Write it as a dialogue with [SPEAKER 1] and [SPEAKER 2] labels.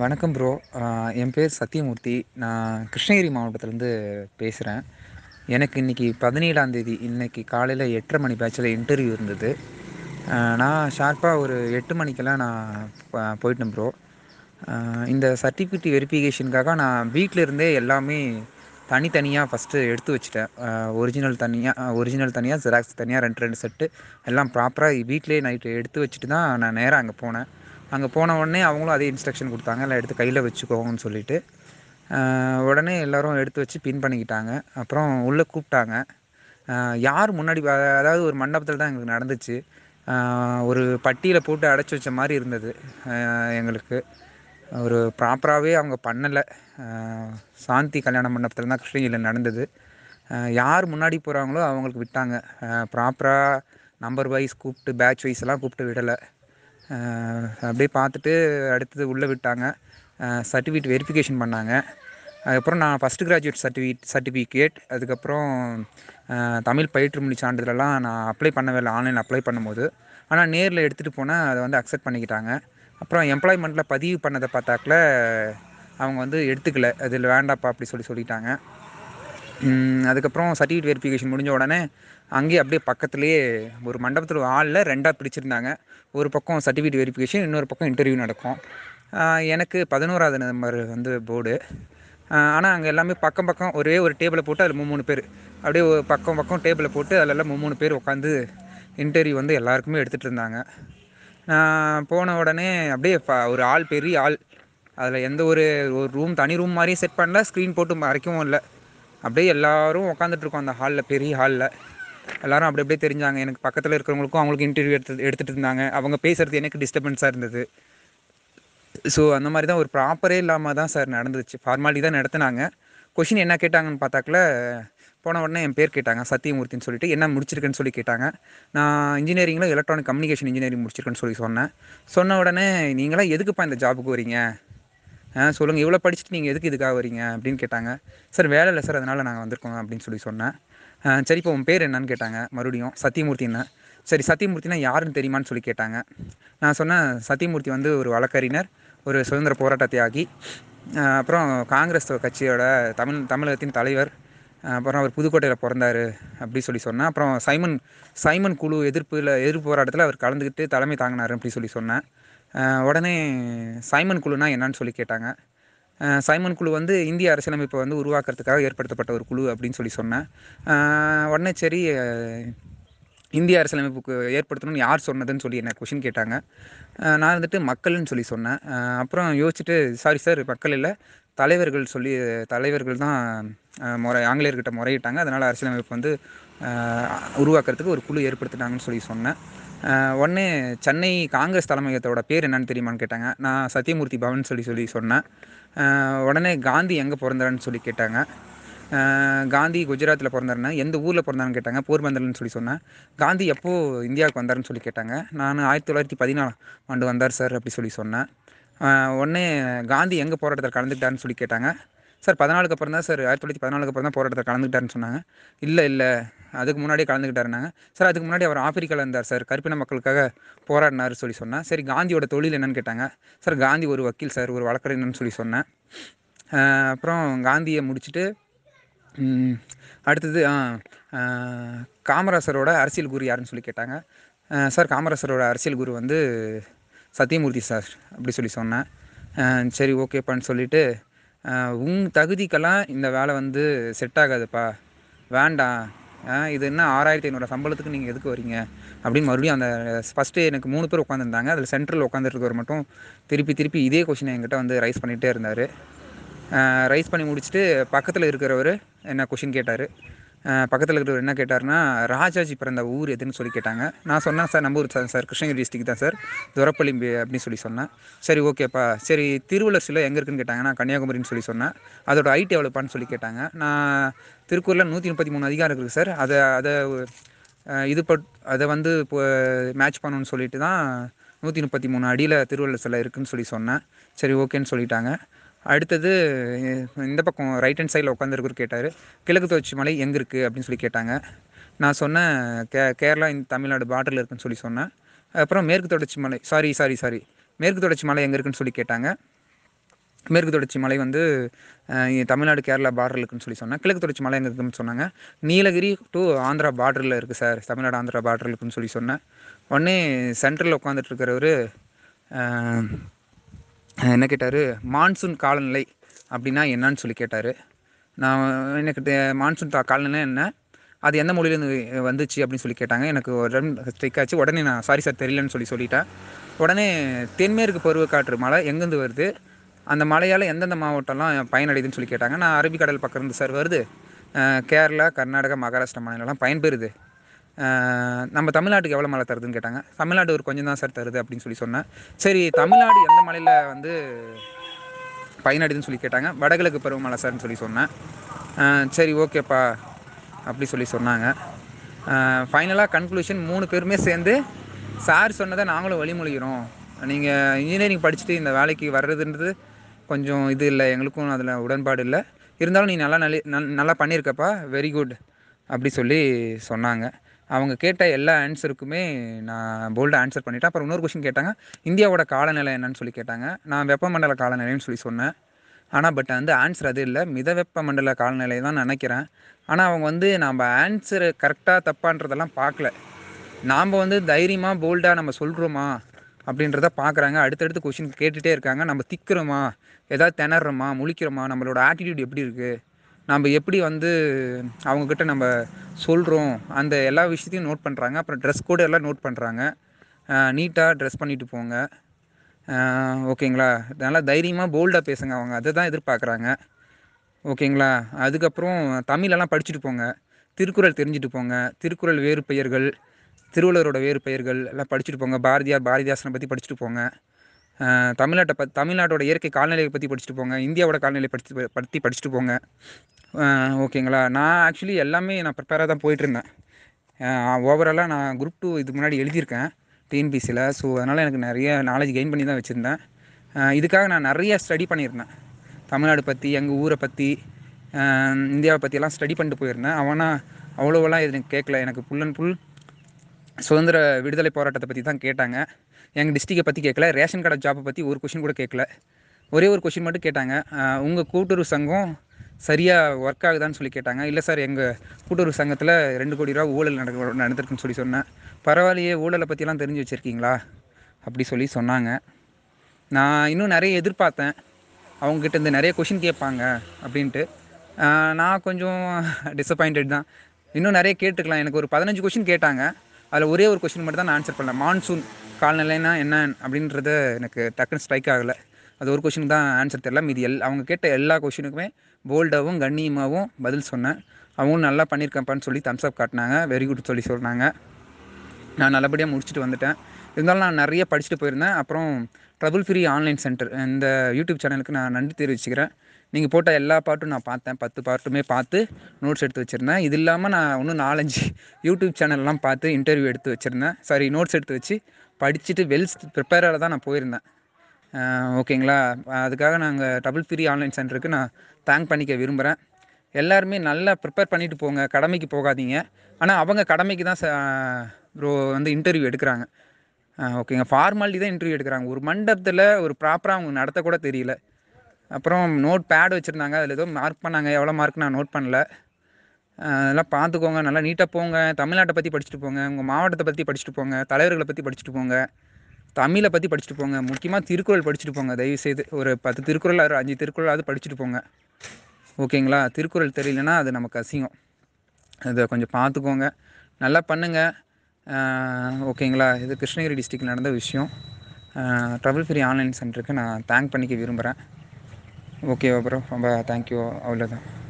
[SPEAKER 1] வணக்கம் ப்ரோ என் பேர் சத்தியமூர்த்தி நான் கிருஷ்ணகிரி மாவட்டத்திலேருந்து பேசுகிறேன் எனக்கு இன்றைக்கி பதினேழாந்தேதி இன்றைக்கி காலையில் எட்டரை மணி பேச்சில் இன்டர்வியூ இருந்தது நான் ஷார்ப்பாக ஒரு எட்டு மணிக்கெல்லாம் நான் போயிட்டேன் ப்ரோ இந்த சர்டிஃபிகேட் வெரிஃபிகேஷனுக்காக நான் வீட்டிலருந்தே எல்லாமே தனித்தனியாக ஃபஸ்ட்டு எடுத்து வச்சுட்டேன் ஒரிஜினல் தனியாக ஒரிஜினல் தனியாக ஜெராக்ஸ் தனியாக ரெண்டு ரெண்டு செட்டு எல்லாம் ப்ராப்பராக வீட்டிலே நைட்டு எடுத்து வச்சுட்டு தான் நான் நேராக அங்கே போனேன் அங்கே போன உடனே அவங்களும் அதே இன்ஸ்ட்ரக்ஷன் கொடுத்தாங்க எல்லாம் எடுத்து கையில் வச்சுக்கோங்கன்னு சொல்லிட்டு உடனே எல்லோரும் எடுத்து வச்சு பின் பண்ணிக்கிட்டாங்க அப்புறம் உள்ளே கூப்பிட்டாங்க யார் முன்னாடி அதாவது ஒரு மண்டபத்தில் தான் எங்களுக்கு நடந்துச்சு ஒரு பட்டியில் போட்டு அடைச்சி வச்ச மாதிரி இருந்தது எங்களுக்கு ஒரு ப்ராப்பராகவே அவங்க பண்ணலை சாந்தி கல்யாண மண்டபத்தில் தான் கிருஷ்ணகிரியில் நடந்தது யார் முன்னாடி போகிறாங்களோ அவங்களுக்கு விட்டாங்க ப்ராப்பராக நம்பர் வைஸ் கூப்பிட்டு பேட்ச் வைஸ்லாம் கூப்பிட்டு விடலை அப்படியே பார்த்துட்டு அடுத்தது உள்ளே விட்டாங்க சர்டிஃபிகேட் வெரிஃபிகேஷன் பண்ணாங்க அதுக்கப்புறம் நான் ஃபஸ்ட்டு கிராஜுவேட் சர்டிஃபிகேட் சர்டிஃபிகேட் அதுக்கப்புறம் தமிழ் பயிற்று மொழி சான்றிதழெல்லாம் நான் அப்ளை பண்ணவே இல்லை ஆன்லைனில் அப்ளை பண்ணும்போது ஆனால் நேரில் எடுத்துகிட்டு போனால் அதை வந்து அக்செப்ட் பண்ணிக்கிட்டாங்க அப்புறம் எம்ப்ளாய்மெண்ட்டில் பதிவு பண்ணதை பார்த்தாக்கில் அவங்க வந்து எடுத்துக்கல அதில் வேண்டாப்பா அப்படி சொல்லி சொல்லிட்டாங்க அதுக்கப்புறம் சர்டிஃபிகேட் வெரிஃபிகேஷன் முடிஞ்ச உடனே அங்கேயே அப்படியே பக்கத்துலேயே ஒரு மண்டபத்தில் ஒரு ஆளில் ரெண்டாக பிரிச்சுருந்தாங்க ஒரு பக்கம் சர்டிஃபிகேட் வெரிஃபிகேஷன் இன்னொரு பக்கம் இன்டர்வியூ நடக்கும் எனக்கு பதினோராது நம்பர் வந்து போர்டு ஆனால் அங்கே எல்லாமே பக்கம் பக்கம் ஒரே ஒரு டேபிளை போட்டு அதில் மூணு மூணு பேர் அப்படியே ஒரு பக்கம் பக்கம் டேபிளை போட்டு அதிலெல்லாம் மூணு மூணு பேர் உட்காந்து இன்டர்வியூ வந்து எல்லாருக்குமே எடுத்துகிட்டு இருந்தாங்க நான் போன உடனே அப்படியே ஒரு ஆள் பெரிய ஆள் அதில் எந்த ஒரு ஒரு ரூம் தனி ரூம் மாதிரியும் செட் பண்ணல ஸ்க்ரீன் போட்டு மறைக்கவும் இல்லை அப்படியே எல்லோரும் உட்காந்துட்ருக்கோம் அந்த ஹாலில் பெரிய ஹாலில் எல்லாரும் அப்படி அப்படியே தெரிஞ்சாங்க எனக்கு பக்கத்தில் இருக்கிறவங்களுக்கும் அவங்களுக்கு இன்டர்வியூ எடுத்து எடுத்துகிட்டு இருந்தாங்க அவங்க பேசுகிறது எனக்கு டிஸ்டர்பன்ஸாக இருந்தது ஸோ அந்த மாதிரி தான் ஒரு ப்ராப்பரே இல்லாமல் தான் சார் நடந்துச்சு ஃபார்மாலிட்டி தான் நடத்தினாங்க கொஷின் என்ன கேட்டாங்கன்னு பார்த்தாக்கல போன உடனே என் பேர் கேட்டாங்க சத்தியமூர்த்தின்னு சொல்லிட்டு என்ன முடிச்சிருக்கேன்னு சொல்லி கேட்டாங்க நான் இன்ஜினியரிங்கில் எலக்ட்ரானிக் கம்யூனிகேஷன் இன்ஜினியரிங் முடிச்சிருக்கேன்னு சொல்லி சொன்னேன் சொன்ன உடனே நீங்களாம் எதுக்குப்பா இந்த ஜாபுக்கு வரீங்க ஆ சொல்லுங்கள் இவ்வளோ படிச்சுட்டு நீங்கள் எதுக்கு இதுக்காக வரீங்க அப்படின்னு கேட்டாங்க சார் வேலை இல்லை சார் அதனால் நாங்கள் வந்திருக்கோம் அப்படின்னு சொல்லி சொன்னேன் சரி இப்போ உன் பேர் என்னன்னு கேட்டாங்க மறுபடியும் சத்தியமூர்த்தின்னு சரி சத்தியமூர்த்தினா யாருன்னு தெரியுமான்னு சொல்லி கேட்டாங்க நான் சொன்னேன் சத்தியமூர்த்தி வந்து ஒரு வழக்கறிஞர் ஒரு சுதந்திர போராட்ட தியாகி அப்புறம் காங்கிரஸ் கட்சியோட தமிழ் தமிழகத்தின் தலைவர் அப்புறம் அவர் புதுக்கோட்டையில் பிறந்தார் அப்படி சொல்லி சொன்னேன் அப்புறம் சைமன் சைமன் குழு எதிர்ப்பில் எதிர்ப்பு போராட்டத்தில் அவர் கலந்துக்கிட்டு தலைமை தாங்கினார் அப்படி சொல்லி சொன்னேன் உடனே சைமன் குழுனா என்னன்னு சொல்லி கேட்டாங்க சைமன் குழு வந்து இந்திய அரசியலமைப்பை வந்து உருவாக்குறதுக்காக ஏற்படுத்தப்பட்ட ஒரு குழு அப்படின்னு சொல்லி சொன்னேன் உடனே சரி இந்திய அரசியலமைப்புக்கு ஏற்படுத்தணும்னு யார் சொன்னதுன்னு சொல்லி என்ன கொஷின் கேட்டாங்க நான் வந்துட்டு மக்கள்னு சொல்லி சொன்னேன் அப்புறம் யோசிச்சுட்டு சாரி சார் மக்கள் இல்லை தலைவர்கள் சொல்லி தலைவர்கள் தான் முறை ஆங்கிலேயர்கிட்ட முறையிட்டாங்க அதனால் அரசியலமைப்பு வந்து உருவாக்குறதுக்கு ஒரு குழு ஏற்படுத்தினாங்கன்னு சொல்லி சொன்னேன் உடனே சென்னை காங்கிரஸ் தலைமையகத்தோட பேர் என்னன்னு தெரியுமான்னு கேட்டாங்க நான் சத்தியமூர்த்தி பவன் சொல்லி சொல்லி சொன்னேன் உடனே காந்தி எங்கே பிறந்தாருன்னு சொல்லி கேட்டாங்க காந்தி குஜராத்தில் பிறந்தாருன்னா எந்த ஊரில் பிறந்தாருன்னு கேட்டாங்க போர்பந்தர்ன்னு சொல்லி சொன்னேன் காந்தி எப்போது இந்தியாவுக்கு வந்தாருன்னு சொல்லி கேட்டாங்க நான் ஆயிரத்தி தொள்ளாயிரத்தி பதினாலாம் ஆண்டு வந்தார் சார் அப்படி சொல்லி சொன்னேன் உடனே காந்தி எங்கே போராட்டத்தில் கலந்துக்கிட்டாருன்னு சொல்லி கேட்டாங்க சார் பதினாலுக்கு அப்புறம் தான் சார் ஆயிரத்தி தொள்ளாயிரத்தி பதினாலுக்கு அப்புறம் தான் போராட்டத்தில் கலந்துக்கிட்டாருன்னு சொன்னாங்க இல்லை இல்லை அதுக்கு முன்னாடியே கலந்துக்கிட்டாருனாங்க சார் அதுக்கு முன்னாடி அவர் ஆப்பிரிக்காவில் இருந்தார் சார் கருப்பின மக்களுக்காக போராடினார் சொல்லி சொன்னேன் சரி காந்தியோட தொழில் என்னன்னு கேட்டாங்க சார் காந்தி ஒரு வக்கீல் சார் ஒரு வழக்கறிஞர்னு சொல்லி சொன்னேன் அப்புறம் காந்தியை முடிச்சுட்டு அடுத்தது காமராசரோட அரசியல் குரு யாருன்னு சொல்லி கேட்டாங்க சார் காமராசரோட அரசியல் குரு வந்து சத்தியமூர்த்தி சார் அப்படி சொல்லி சொன்னேன் சரி ஓகேப்பான்னு சொல்லிவிட்டு உன் தகுதிக்கெல்லாம் இந்த வேலை வந்து செட் ஆகாதுப்பா வேண்டாம் இது என்ன ஆறாயிரத்தி ஐநூறு சம்பளத்துக்கு நீங்கள் எதுக்கு வரீங்க அப்படின்னு மறுபடியும் அந்த ஃபஸ்ட்டு எனக்கு மூணு பேர் உட்காந்துருந்தாங்க அதில் சென்ட்ரல் உட்காந்துருக்கவர் மட்டும் திருப்பி திருப்பி இதே கொஷினை என்கிட்ட வந்து ரைஸ் பண்ணிகிட்டே இருந்தார் ரைஸ் பண்ணி முடிச்சுட்டு பக்கத்தில் இருக்கிறவர் என்ன கொஷின் கேட்டார் பக்கத்தில் இருக்கிறவர் என்ன கேட்டார்னா ராஜாஜி பிறந்த ஊர் எதுன்னு சொல்லி கேட்டாங்க நான் சொன்னேன் சார் நம்ம ஊர் சார் சார் கிருஷ்ணகிரி டிஸ்ட்ரிக் தான் சார் துரப்பள்ளி அப்படின்னு சொல்லி சொன்னேன் சரி ஓகேப்பா சரி திருவள்ளர் சிலை எங்கே இருக்குன்னு கேட்டாங்க நான் கன்னியாகுமரின்னு சொல்லி சொன்னேன் அதோட ஐடி எவ்வளோப்பான்னு சொல்லி கேட்டாங்க நான் திருக்கூரில் நூற்றி முப்பத்தி மூணு அதிகாரம் இருக்குது சார் அதை அதை இது பட் அதை வந்து இப்போ மேட்ச் பண்ணணும்னு சொல்லிட்டு தான் நூற்றி முப்பத்தி மூணு அடியில் திருவள்ளுவர் சிலை இருக்குதுன்னு சொல்லி சொன்னேன் சரி ஓகேன்னு சொல்லிட்டாங்க அடுத்தது இந்த பக்கம் ரைட் ஹேண்ட் சைடில் உட்காந்துருக்குன்னு கேட்டார் கிழக்கு தொடர்ச்சி மலை எங்கே இருக்குது அப்படின்னு சொல்லி கேட்டாங்க நான் சொன்னேன் கே கேரளா இந்த தமிழ்நாடு பார்டரில் இருக்குன்னு சொல்லி சொன்னேன் அப்புறம் மேற்கு தொடர்ச்சி மலை சாரி சாரி சாரி மேற்கு தொடர்ச்சி மலை எங்கே இருக்குன்னு சொல்லி கேட்டாங்க மேற்கு தொடர்ச்சி மலை வந்து தமிழ்நாடு கேரளா பார்டர் இருக்குன்னு சொல்லி சொன்னேன் கிழக்கு தொடர்ச்சி மலை எங்கே இருக்குன்னு சொன்னாங்க நீலகிரி டு ஆந்திரா பார்டரில் இருக்குது சார் தமிழ்நாடு ஆந்திரா பார்டர் இருக்குன்னு சொல்லி சொன்னேன் உடனே சென்ட்ரலில் உட்காந்துட்டு இருக்கிறவர் என்ன கேட்டார் மான்சூன் காலநிலை அப்படின்னா என்னன்னு சொல்லி கேட்டார் நான் எனக்கு மான்சூன் காலநிலை என்ன அது எந்த மொழியிலேருந்து வந்துச்சு அப்படின்னு சொல்லி கேட்டாங்க எனக்கு உடம்பு ஸ்ட்ரைக் ஆச்சு உடனே நான் சாரி சார் தெரியலன்னு சொல்லி சொல்லிட்டேன் உடனே தென்மேற்கு பருவ காற்று மழை எங்கேருந்து வருது அந்த மழையால் எந்தெந்த மாவட்டம்லாம் பயனடையுதுன்னு சொல்லி கேட்டாங்க நான் அரபிக்கடல் பக்கம் இருந்து சார் வருது கேரளா கர்நாடகா மகாராஷ்டிரா மாநிலம்லாம் பயன்பெறுது நம்ம தமிழ்நாட்டுக்கு எவ்வளோ மழை தருதுன்னு கேட்டாங்க தமிழ்நாடு ஒரு கொஞ்சம் தான் சார் தருது அப்படின்னு சொல்லி சொன்னேன் சரி தமிழ்நாடு எந்த மலையில் வந்து பயனடைதுன்னு சொல்லி கேட்டாங்க வடகிழக்கு பருவமழை சார்னு சொல்லி சொன்னேன் சரி ஓகேப்பா அப்படி சொல்லி சொன்னாங்க ஃபைனலாக கன்க்ளூஷன் மூணு பேருமே சேர்ந்து சார் சொன்னதை நாங்களும் வழிமொழிகிறோம் நீங்கள் இன்ஜினியரிங் படிச்சுட்டு இந்த வேலைக்கு வர்றதுன்றது கொஞ்சம் இது இல்லை எங்களுக்கும் அதில் உடன்பாடு இல்லை இருந்தாலும் நீ நல்லா நல்ல நல்லா பண்ணியிருக்கப்பா வெரி குட் அப்படி சொல்லி சொன்னாங்க அவங்க கேட்ட எல்லா ஆன்சருக்குமே நான் போல்டாக ஆன்சர் பண்ணிட்டேன் அப்புறம் இன்னொரு கொஷின் கேட்டாங்க இந்தியாவோட காலநிலை என்னன்னு சொல்லி கேட்டாங்க நான் வெப்பமண்டல காலநிலைன்னு சொல்லி சொன்னேன் ஆனால் பட் வந்து ஆன்சர் அது இல்லை மித வெப்பமண்டல காலநிலை தான் நினைக்கிறேன் ஆனால் அவங்க வந்து நம்ம ஆன்சர் கரெக்டாக தப்பான்றதெல்லாம் பார்க்கல நாம் வந்து தைரியமாக போல்டாக நம்ம சொல்கிறோமா அப்படின்றத பார்க்குறாங்க அடுத்தடுத்து கொஷின் கேட்டுகிட்டே இருக்காங்க நம்ம திக்கிறோமா ஏதாவது திணறோமா முழிக்கிறோமா நம்மளோட ஆட்டிடியூட் எப்படி இருக்குது நம்ம எப்படி வந்து அவங்கக்கிட்ட நம்ம சொல்கிறோம் அந்த எல்லா விஷயத்தையும் நோட் பண்ணுறாங்க அப்புறம் ட்ரெஸ் கோடு எல்லாம் நோட் பண்ணுறாங்க நீட்டாக ட்ரெஸ் பண்ணிட்டு போங்க ஓகேங்களா நல்லா தைரியமாக போல்டாக பேசுங்க அவங்க அதை தான் எதிர்பார்க்குறாங்க ஓகேங்களா அதுக்கப்புறம் தமிழெல்லாம் படிச்சுட்டு போங்க திருக்குறள் தெரிஞ்சுட்டு போங்க திருக்குறள் வேறு பெயர்கள் திருவள்ளுவரோட வேறு பெயர்கள் எல்லாம் படிச்சுட்டு போங்க பாரதியார் பாரதிதாசனை பற்றி படிச்சுட்டு போங்க தமிழ்நாட்டை பத் தமிழ்நாட்டோட இயற்கை காலநிலையை பற்றி படிச்சுட்டு போங்க இந்தியாவோட கால்நிலை படிச்சு பற்றி படிச்சுட்டு போங்க ஓகேங்களா நான் ஆக்சுவலி எல்லாமே நான் ப்ரிப்பேராக தான் போயிட்டுருந்தேன் ஓவராலாக நான் குரூப் டூ இதுக்கு முன்னாடி எழுதியிருக்கேன் டிஎன்பிசியில் ஸோ அதனால் எனக்கு நிறைய நாலேஜ் கெயின் பண்ணி தான் வச்சுருந்தேன் இதுக்காக நான் நிறைய ஸ்டடி பண்ணியிருந்தேன் தமிழ்நாடு பற்றி எங்கள் ஊரை பற்றி இந்தியாவை பற்றியெல்லாம் ஸ்டடி பண்ணிட்டு போயிருந்தேன் அவனால் அவ்வளோவெல்லாம் எனக்கு கேட்கல எனக்கு ஃபுல் அண்ட் ஃபுல் சுதந்திர விடுதலை போராட்டத்தை பற்றி தான் கேட்டாங்க எங்கள் டிஸ்ட்ரிக்கை பற்றி கேட்கல ரேஷன் கடை ஜாப்பை பற்றி ஒரு கொஷின் கூட கேட்கல ஒரே ஒரு கொஷின் மட்டும் கேட்டாங்க உங்கள் கூட்டுறவு சங்கம் சரியாக ஒர்க் ஆகுதான்னு சொல்லி கேட்டாங்க இல்லை சார் எங்கள் கூட்டுறவு சங்கத்தில் ரெண்டு கோடி ரூபா ஊழல் நடக்க நடந்திருக்குன்னு சொல்லி சொன்னேன் பரவாயில்லையே ஊழலை பற்றிலாம் தெரிஞ்சு வச்சுருக்கீங்களா அப்படி சொல்லி சொன்னாங்க நான் இன்னும் நிறைய எதிர்பார்த்தேன் அவங்ககிட்ட இருந்து நிறைய கொஷின் கேட்பாங்க அப்படின்ட்டு நான் கொஞ்சம் டிசப்பாயிண்டட் தான் இன்னும் நிறைய கேட்டுக்கலாம் எனக்கு ஒரு பதினஞ்சு கொஷின் கேட்டாங்க அதில் ஒரே ஒரு கொஷின் மட்டும் தான் நான் ஆன்சர் பண்ணேன் மான்சூன் கால்நிலைனா என்ன அப்படின்றத எனக்கு டக்குன்னு ஸ்ட்ரைக் ஆகலை அது ஒரு கொஷினுக்கு தான் ஆன்சர் தெரியல மீது எல் அவங்க கேட்ட எல்லா கொஷினுக்குமே போல்டாகவும் கண்ணியமாகவும் பதில் சொன்னேன் அவங்களும் நல்லா பண்ணியிருக்கப்பான்னு சொல்லி தம்ஸ்அப் காட்டினாங்க வெரி குட் சொல்லி சொன்னாங்க நான் நல்லபடியாக முடிச்சுட்டு வந்துட்டேன் இருந்தாலும் நான் நிறைய படிச்சுட்டு போயிருந்தேன் அப்புறம் ட்ரபுள் ஃப்ரீ ஆன்லைன் சென்டர் இந்த யூடியூப் சேனலுக்கு நான் நன்றி தெரிவிச்சுக்கிறேன் நீங்கள் போட்ட எல்லா பாட்டும் நான் பார்த்தேன் பத்து பாட்டுமே பார்த்து நோட்ஸ் எடுத்து வச்சுருந்தேன் இது இல்லாமல் நான் இன்னும் நாலஞ்சு யூடியூப் சேனல்லாம் பார்த்து இன்டர்வியூ எடுத்து வச்சுருந்தேன் சாரி நோட்ஸ் எடுத்து வச்சு படிச்சுட்டு வெல்ஸ் ப்ரிப்பேராக தான் நான் போயிருந்தேன் ஓகேங்களா அதுக்காக நாங்கள் டபுள் த்ரீ ஆன்லைன் சென்டருக்கு நான் தேங்க் பண்ணிக்க விரும்புகிறேன் எல்லாருமே நல்லா ப்ரிப்பேர் பண்ணிட்டு போங்க கடமைக்கு போகாதீங்க ஆனால் அவங்க கடமைக்கு தான் ப்ரோ வந்து இன்டர்வியூ எடுக்கிறாங்க ஓகேங்க ஃபார்மாலிட்டி தான் இன்டர்வியூ எடுக்கிறாங்க ஒரு மண்டபத்தில் ஒரு ப்ராப்பராக அவங்க நடத்தக்கூட தெரியல அப்புறம் நோட் பேடு வச்சுருந்தாங்க அதில் ஏதோ மார்க் பண்ணாங்க எவ்வளோ மார்க் நான் நோட் பண்ணல அதெல்லாம் பார்த்துக்கோங்க நல்லா நீட்டாக போங்க தமிழ்நாட்டை பற்றி படிச்சுட்டு போங்க உங்கள் மாவட்டத்தை பற்றி படிச்சுட்டு போங்க தலைவர்களை பற்றி படிச்சுட்டு போங்க தமிழை பற்றி படிச்சுட்டு போங்க முக்கியமாக திருக்குறள் படிச்சுட்டு போங்க தயவுசெய்து ஒரு பத்து திருக்குறள் ஒரு அஞ்சு திருக்குறளாவது படிச்சுட்டு போங்க ஓகேங்களா திருக்குறள் தெரியலனா அது நமக்கு அசிங்கம் அதை கொஞ்சம் பார்த்துக்கோங்க நல்லா பண்ணுங்கள் ஓகேங்களா இது கிருஷ்ணகிரி டிஸ்ட்ரிக்ட் நடந்த விஷயம் ட்ரபுள் ஃப்ரீ ஆன்லைன் சென்டருக்கு நான் தேங்க் பண்ணிக்க விரும்புகிறேன் ஓகேவா ப்ரோ ரொம்ப தேங்க்யூ அவ்வளோதான்